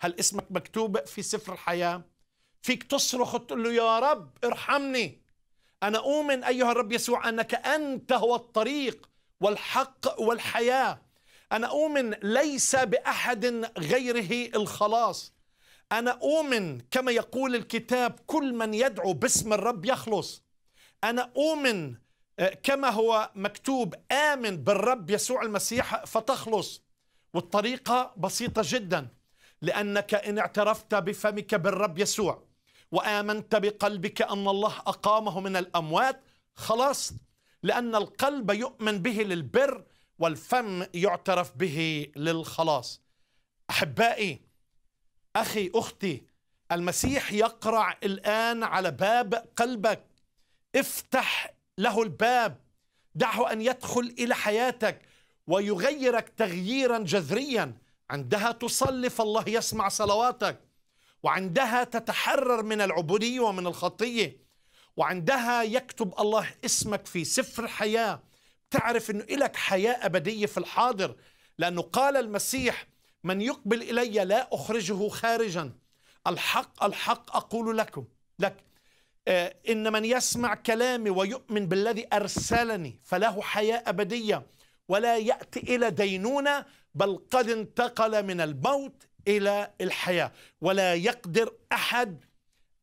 هل اسمك مكتوب في سفر الحياة فيك تصرخ وتقول له يا رب ارحمني أنا أؤمن أيها الرب يسوع أنك أنت هو الطريق والحق والحياة أنا أؤمن ليس بأحد غيره الخلاص أنا أؤمن كما يقول الكتاب كل من يدعو باسم الرب يخلص أنا أؤمن آه، كما هو مكتوب آمن بالرب يسوع المسيح فتخلص والطريقة بسيطة جداً لأنك إن اعترفت بفمك بالرب يسوع وآمنت بقلبك أن الله أقامه من الأموات خلاص لأن القلب يؤمن به للبر والفم يعترف به للخلاص أحبائي أخي أختي المسيح يقرع الآن على باب قلبك افتح له الباب دعه أن يدخل إلى حياتك ويغيرك تغييرا جذريا عندها تصلي فالله يسمع صلواتك وعندها تتحرر من العبودية ومن الخطية وعندها يكتب الله اسمك في سفر الحياة تعرف أنه لك حياة أبدية في الحاضر لأنه قال المسيح من يقبل إلي لا أخرجه خارجا الحق الحق أقول لكم لك آه، إن من يسمع كلامي ويؤمن بالذي أرسلني فله حياة أبدية ولا يأتي إلى دينونة بل قد انتقل من الموت إلى الحياة ولا يقدر أحد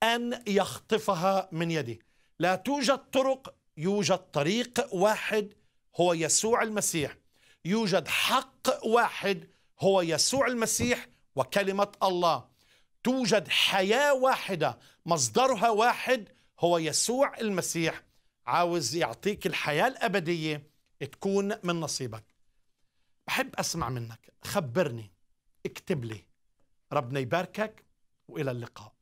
أن يخطفها من يده لا توجد طرق يوجد طريق واحد هو يسوع المسيح يوجد حق واحد هو يسوع المسيح وكلمة الله توجد حياة واحدة مصدرها واحد هو يسوع المسيح عاوز يعطيك الحياة الأبدية تكون من نصيبك بحب أسمع منك خبرني اكتب لي ربنا يباركك وإلى اللقاء